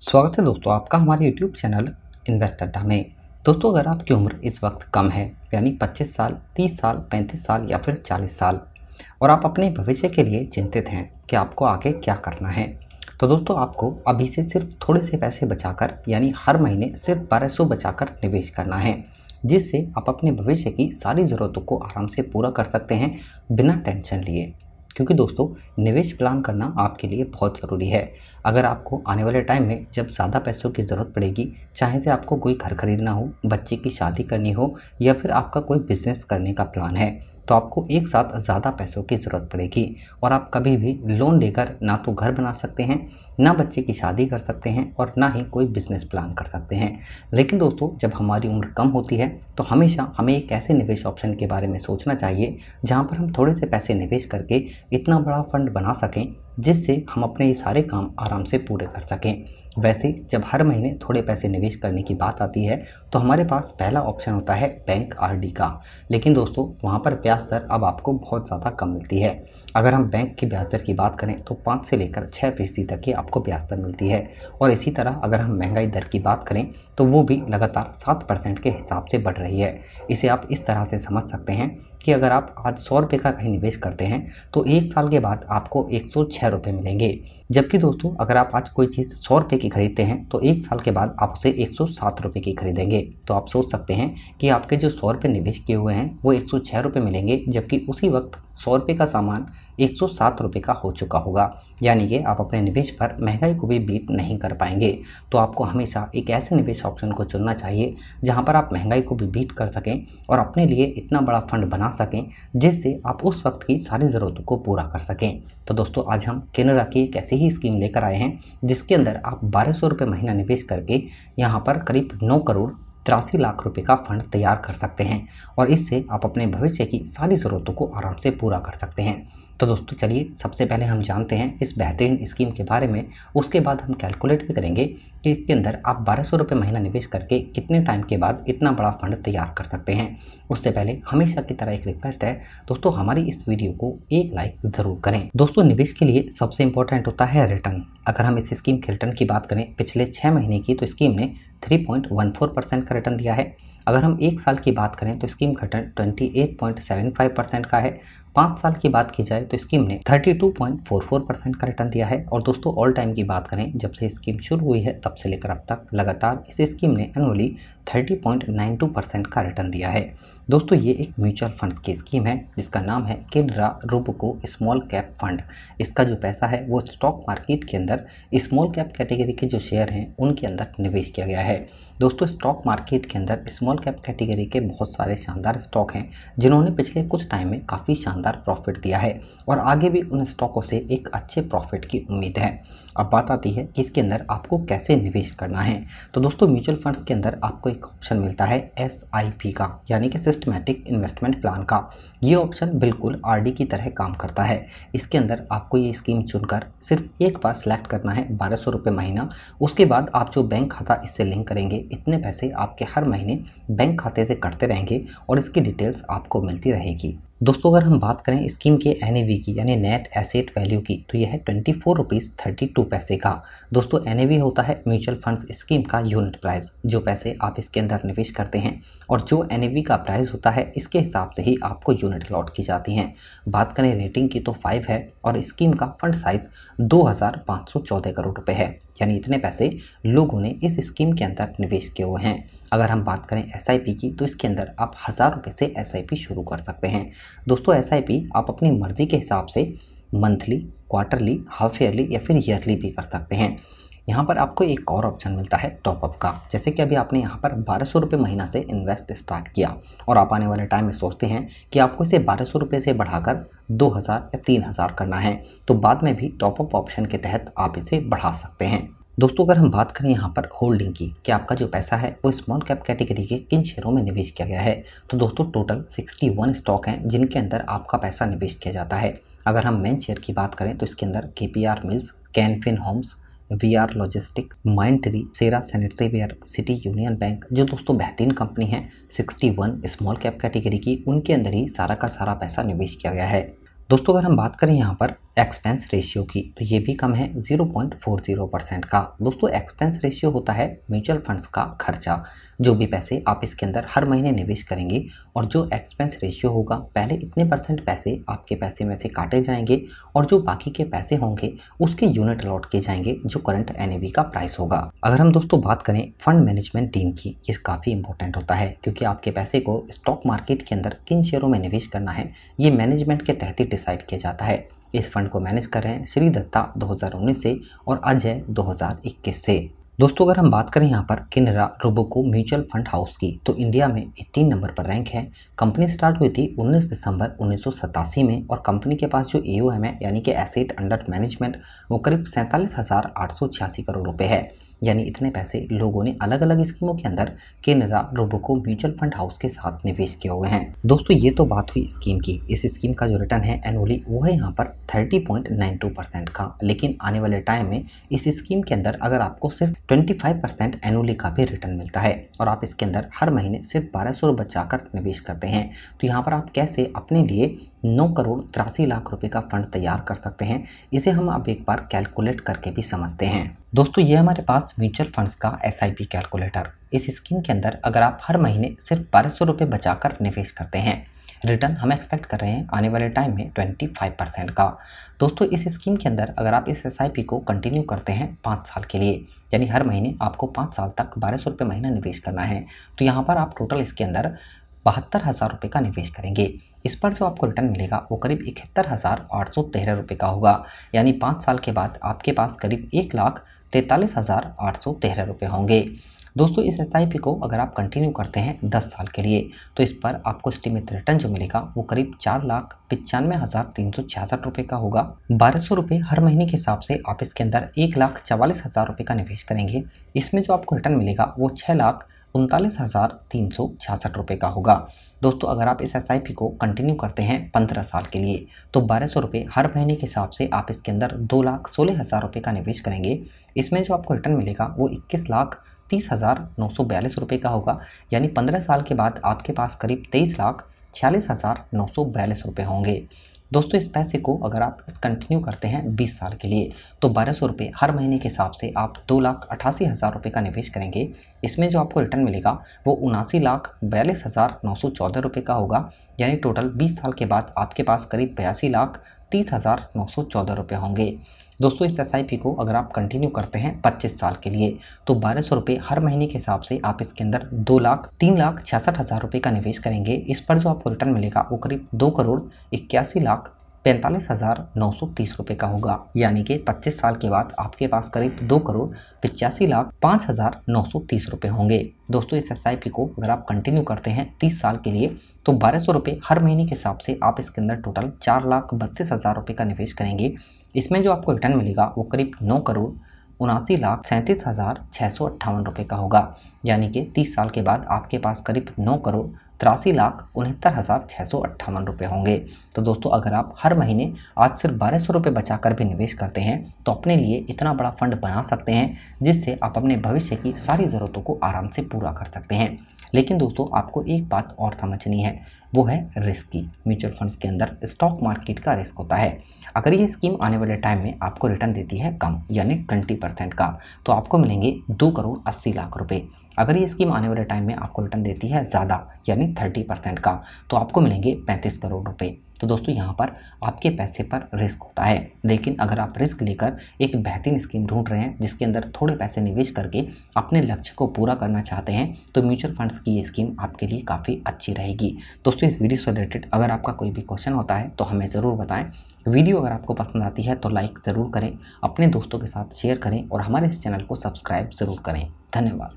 स्वागत है दोस्तों आपका हमारे YouTube चैनल इन्वेस्ट अड्डा में दोस्तों अगर आपकी उम्र इस वक्त कम है यानी 25 साल 30 साल 35 साल या फिर 40 साल और आप अपने भविष्य के लिए चिंतित हैं कि आपको आगे क्या करना है तो दोस्तों आपको अभी से सिर्फ थोड़े से पैसे बचाकर यानी हर महीने सिर्फ बारह सौ कर निवेश करना है जिससे आप अपने भविष्य की सारी ज़रूरतों को आराम से पूरा कर सकते हैं बिना टेंशन लिए क्योंकि दोस्तों निवेश प्लान करना आपके लिए बहुत ज़रूरी है अगर आपको आने वाले टाइम में जब ज़्यादा पैसों की ज़रूरत पड़ेगी चाहे से आपको कोई घर खरीदना हो बच्चे की शादी करनी हो या फिर आपका कोई बिजनेस करने का प्लान है तो आपको एक साथ ज़्यादा पैसों की ज़रूरत पड़ेगी और आप कभी भी लोन लेकर ना तो घर बना सकते हैं ना बच्चे की शादी कर सकते हैं और ना ही कोई बिजनेस प्लान कर सकते हैं लेकिन दोस्तों जब हमारी उम्र कम होती है तो हमेशा हमें एक ऐसे निवेश ऑप्शन के बारे में सोचना चाहिए जहाँ पर हम थोड़े से पैसे निवेश करके इतना बड़ा फंड बना सकें जिससे हम अपने ये सारे काम आराम से पूरे कर सकें वैसे जब हर महीने थोड़े पैसे निवेश करने की बात आती है तो हमारे पास पहला ऑप्शन होता है बैंक आरडी का लेकिन दोस्तों वहाँ पर ब्याज दर अब आपको बहुत ज़्यादा कम मिलती है अगर हम बैंक की ब्याज दर की बात करें तो पाँच से लेकर छः फीसदी तक की आप आपको ब्याज दर मिलती है और इसी तरह अगर हम महंगाई दर की बात करें तो वो भी लगातार सात परसेंट के हिसाब से बढ़ रही है इसे आप इस तरह से समझ सकते हैं कि अगर आप आज सौ रुपये का कहीं निवेश करते हैं तो एक साल के बाद आपको एक सौ छः रुपये मिलेंगे जबकि दोस्तों अगर आप आज कोई चीज़ सौ रुपये की खरीदते हैं तो एक साल के बाद आप उसे एक सौ सात रुपये की खरीदेंगे तो आप सोच सकते हैं कि आपके जो सौ रुपये निवेश किए हुए हैं वो एक सौ छः रुपये मिलेंगे जबकि उसी वक्त सौ रुपये का सामान एक सौ सात रुपये का हो चुका होगा यानी कि आप अपने निवेश पर महंगाई को भी बीट नहीं कर पाएंगे तो आपको हमेशा एक ऐसे निवेश ऑप्शन को चुनना चाहिए जहाँ पर आप महंगाई को भी बीट कर सकें और अपने लिए इतना बड़ा फंड बना बना सकें जिससे आप उस वक्त की सारी ज़रूरतों को पूरा कर सकें तो दोस्तों आज हम केनरा की एक ऐसी ही स्कीम लेकर आए हैं जिसके अंदर आप बारह सौ रुपये महीना निवेश करके यहाँ पर करीब नौ करोड़ तिरासी लाख रुपए का फंड तैयार कर सकते हैं और इससे आप अपने भविष्य की सारी ज़रूरतों को आराम से पूरा कर सकते हैं तो दोस्तों चलिए सबसे पहले हम जानते हैं इस बेहतरीन स्कीम के बारे में उसके बाद हम कैलकुलेट भी करेंगे कि इसके अंदर आप बारह सौ रुपये महीना निवेश करके कितने टाइम के बाद इतना बड़ा फंड तैयार कर सकते हैं उससे पहले हमेशा की तरह एक रिक्वेस्ट है दोस्तों हमारी इस वीडियो को एक लाइक ज़रूर करें दोस्तों निवेश के लिए सबसे इंपॉर्टेंट होता है रिटर्न अगर हम इस स्कीम के रिटर्न की बात करें पिछले छः महीने की तो स्कीम ने three point one four percent का रिटर्न दिया है अगर हम एक साल की बात करें तो स्कीम का return twenty eight point seven five percent का है पाँच साल की बात की जाए तो स्कीम ने 32.44 परसेंट का रिटर्न दिया है और दोस्तों ऑल टाइम की बात करें जब से स्कीम शुरू हुई है तब से लेकर अब तक लगातार इस स्कीम ने एनुअली 30.92 परसेंट का रिटर्न दिया है दोस्तों ये एक म्यूचुअल फंड्स की स्कीम है जिसका नाम है Canara Robeco small cap fund इसका जो पैसा है वो स्टॉक मार्केट के अंदर स्मॉल कैप कैटेगरी के जो शेयर हैं उनके अंदर निवेश किया गया है दोस्तों स्टॉक मार्केट के अंदर स्मॉल कैप कैटेगरी के बहुत सारे शानदार स्टॉक हैं जिन्होंने पिछले कुछ टाइम में काफ़ी शानदार लगातार प्रॉफिट दिया है और आगे भी उन स्टॉकों से एक अच्छे प्रॉफिट की उम्मीद है अब बात आती है कि इसके अंदर आपको कैसे निवेश करना है तो दोस्तों म्यूचुअल फंड्स के अंदर आपको एक ऑप्शन मिलता है एस का यानी कि सिस्टमेटिक इन्वेस्टमेंट प्लान का ये ऑप्शन बिल्कुल आर की तरह काम करता है इसके अंदर आपको ये स्कीम चुनकर सिर्फ एक बार सिलेक्ट करना है बारह सौ रुपये महीना उसके बाद आप जो बैंक खाता इससे लिंक करेंगे इतने पैसे आपके हर महीने बैंक खाते से कटते रहेंगे और इसकी डिटेल्स आपको मिलती रहेगी दोस्तों अगर हम बात करें स्कीम के एन की यानी नेट एसेट वैल्यू की तो यह है twenty four rupees thirty two पैसे का दोस्तों एन होता है म्यूचुअल फंड्स स्कीम का यूनिट प्राइस जो पैसे आप इसके अंदर निवेश करते हैं और जो एन का प्राइस होता है इसके हिसाब से ही आपको यूनिट अलॉट की जाती हैं बात करें रेटिंग की तो फाइव है और स्कीम का फंड साइज दो करोड़ रुपये है यानी इतने पैसे लोगों ने इस स्कीम के अंदर निवेश किए हुए हैं अगर हम बात करें एस की तो इसके अंदर आप हज़ार रुपये से एस शुरू कर सकते हैं दोस्तों एस आप अपनी मर्ज़ी के हिसाब से मंथली क्वार्टरली हाफ ईयरली या फिर ईयरली भी कर सकते हैं यहाँ पर आपको एक और ऑप्शन मिलता है टॉपअप का जैसे कि अभी आपने यहाँ पर बारह सौ रुपये महीना से इन्वेस्ट स्टार्ट किया और आप आने वाले टाइम में सोचते हैं कि आपको इसे बारह सौ रुपये से बढ़ाकर दो हज़ार या तीन हज़ार करना है तो बाद में भी टॉपअप ऑप्शन के तहत आप इसे बढ़ा सकते हैं दोस्तों अगर हम बात करें यहाँ पर होल्डिंग की कि आपका जो पैसा है वो स्मॉल कैप कैटेगरी के किन शेयरों में निवेश किया गया है तो दोस्तों टोटल 61 स्टॉक हैं जिनके अंदर आपका पैसा निवेश किया जाता है अगर हम मेन शेयर की बात करें तो इसके अंदर के P R mills Can Fin Holmes VR logistic mind tree सेरा sanitary ware city union bank जो दोस्तों बेहतरीन कंपनी है 61 स्मॉल कैप कैटेगरी की उनके अंदर ही सारा का सारा पैसा निवेश किया गया है दोस्तों अगर हम बात करें यहाँ पर एक्सपेंस रेशियो की तो ये भी कम है 0.40 परसेंट का दोस्तों एक्सपेंस रेशियो होता है म्यूचुअल फंड्स का खर्चा जो भी पैसे आप इसके अंदर हर महीने निवेश करेंगे और जो एक्सपेंस रेशियो होगा पहले इतने परसेंट पैसे आपके पैसे में से काटे जाएंगे और जो बाकी के पैसे होंगे उसके यूनिट अलॉट किए जाएंगे जो करंट एन का प्राइस होगा अगर हम दोस्तों बात करें फंड मैनेजमेंट टीम की ये काफ़ी इंपॉर्टेंट होता है क्योंकि आपके पैसे को स्टॉक मार्केट के अंदर किन शेयरों में निवेश करना है ये मैनेजमेंट के तहत ही डिसाइड किया जाता है इस फंड को मैनेज कर रहे हैं श्री दत्ता 2019 से और अजय 2021 से दोस्तों अगर हम बात करें यहाँ पर Canara Robeco mutual fund house की तो इंडिया में 18 नंबर पर रैंक है कंपनी स्टार्ट हुई थी 19 दिसंबर उन्नीस में और कंपनी के पास जो ए है यानी कि एसेट अंडर मैनेजमेंट वो करीब सैंतालीस करोड़ रुपये है यानी इतने पैसे लोगों ने अलग अलग स्कीमों के अंदर Canara Robeco mutual fund house के साथ निवेश किए हुए हैं दोस्तों ये तो बात हुई स्कीम की इस स्कीम का जो रिटर्न है एनुअली वो है यहाँ पर 30.92 परसेंट का लेकिन आने वाले टाइम में इस स्कीम के अंदर अगर आपको सिर्फ 25 परसेंट एनुअली का भी रिटर्न मिलता है और आप इसके अंदर हर महीने सिर्फ बारह सौ निवेश करते हैं तो यहाँ पर आप कैसे अपने लिए नौ करोड़ तिरासी लाख रुपए का फंड तैयार कर सकते हैं इसे हम अब एक बार कैलकुलेट करके भी समझते हैं दोस्तों ये हमारे पास म्यूचुअल फंड्स का एस कैलकुलेटर इस स्कीम के अंदर अगर आप हर महीने सिर्फ बारह सौ रुपये बचाकर निवेश करते हैं रिटर्न हम एक्सपेक्ट कर रहे हैं आने वाले टाइम में 25 परसेंट का दोस्तों इस स्कीम के अंदर अगर आप इस एस को कंटिन्यू करते हैं पाँच साल के लिए यानी हर महीने आपको पाँच साल तक बारह सौ रुपये महीना निवेश करना है तो यहाँ पर आप टोटल इसके अंदर बहत्तर हज़ार रुपये का निवेश करेंगे इस पर जो आपको रिटर्न मिलेगा वो करीब इकहत्तर हज़ार आठ सौ तेरह रुपये का होगा यानी पाँच साल के बाद आपके पास करीब एक लाख तैंतालीस हज़ार आठ सौ तेरह रुपये होंगे दोस्तों इस एस आई पी को अगर आप कंटिन्यू करते हैं दस साल के लिए तो इस पर आपको स्टीमित रिटर्न जो मिलेगा वो करीब चार लाख पचानवे हज़ार तीन सौ छियासठ रुपये का होगा बारह सौ रुपये हर महीने के हिसाब से आप इसके अंदर एक लाख चवालीस हज़ार रुपये का निवेश करेंगे इसमें जो आपको रिटर्न मिलेगा वो छः लाख उनतालीस हज़ार तीन सौ छियासठ रुपये का होगा दोस्तों अगर आप इस एस आई पी को कंटिन्यू करते हैं पंद्रह साल के लिए तो बारह सौ रुपये हर महीने के हिसाब से आप इसके अंदर दो लाख सोलह हज़ार रुपये का निवेश करेंगे इसमें जो आपको रिटर्न मिलेगा वो इक्कीस लाख तीस हज़ार नौ सौ बयालीस रुपये का होगा यानी पंद्रह साल के बाद आपके पास करीब तेईस लाख छियालीस हज़ार नौ सौ बयालीस रुपये होंगे दोस्तों इस पैसे को अगर आप इस कंटिन्यू करते हैं 20 साल के लिए तो बारह सौ रुपये हर महीने के हिसाब से आप दो लाख अठासी हज़ार रुपये का निवेश करेंगे इसमें जो आपको रिटर्न मिलेगा वो उनासी लाख बयालीस हज़ार नौ सौ चौदह रुपये का होगा यानी टोटल 20 साल के बाद आपके पास करीब बयासी लाख तीस हज़ार नौ सौ चौदह रुपये होंगे दोस्तों इस एस को अगर आप कंटिन्यू करते हैं पच्चीस साल के लिए तो बारह सौ रुपये हर महीने के हिसाब से आप इसके अंदर दो लाख तीन लाख छियासठ हज़ार रुपये का निवेश करेंगे इस पर जो आपको रिटर्न मिलेगा वो करीब दो करोड़ इक्यासी लाख पैंतालीस हज़ार नौ सौ तीस रुपये का होगा यानी कि 25 साल के बाद आपके पास करीब दो करोड़ पिचासी लाख पाँच हज़ार नौ सौ तीस रुपये होंगे दोस्तों इस एस आई पी को अगर आप कंटिन्यू करते हैं तीस साल के लिए तो बारह सौ रुपये हर महीने के हिसाब से आप इसके अंदर टोटल चार लाख बत्तीस हज़ार रुपये का निवेश करेंगे इसमें जो आपको रिटर्न मिलेगा वो करीब नौ करोड़ उनासी लाख सैंतीस हज़ार छः सौ अट्ठावन रुपये का होगा यानी कि तीस साल के बाद आपके पास करीब नौ करोड़ तिरासी लाख उनहत्तर हज़ार छः सौ अट्ठावन रुपये होंगे तो दोस्तों अगर आप हर महीने आज सिर्फ बारह सौ रुपये बचा कर भी निवेश करते हैं तो अपने लिए इतना बड़ा फंड बना सकते हैं जिससे आप अपने भविष्य की सारी ज़रूरतों को आराम से पूरा कर सकते हैं लेकिन दोस्तों आपको एक बात और समझनी है वो है रिस्क की म्यूचुअल फंड्स के अंदर स्टॉक मार्केट का रिस्क होता है अगर ये स्कीम आने वाले टाइम में आपको रिटर्न देती है कम यानी ट्वेंटी परसेंट का तो आपको मिलेंगे दो करोड़ अस्सी लाख रुपए अगर ये स्कीम आने वाले टाइम में आपको रिटर्न देती है ज़्यादा यानी यानी थर्टी परसेंट का तो आपको मिलेंगे पैंतीस करोड़ रुपए तो दोस्तों यहाँ पर आपके पैसे पर रिस्क होता है लेकिन अगर आप रिस्क लेकर एक बेहतरीन स्कीम ढूंढ रहे हैं जिसके अंदर थोड़े पैसे निवेश करके अपने लक्ष्य को पूरा करना चाहते हैं तो म्यूचुअल फंड्स की ये स्कीम आपके लिए काफ़ी अच्छी रहेगी दोस्तों इस वीडियो से रिलेटेड अगर आपका कोई भी क्वेश्चन होता है तो हमें ज़रूर बताएं वीडियो अगर आपको पसंद आती है तो लाइक ज़रूर करें अपने दोस्तों के साथ शेयर करें और हमारे इस चैनल को सब्सक्राइब ज़रूर करें धन्यवाद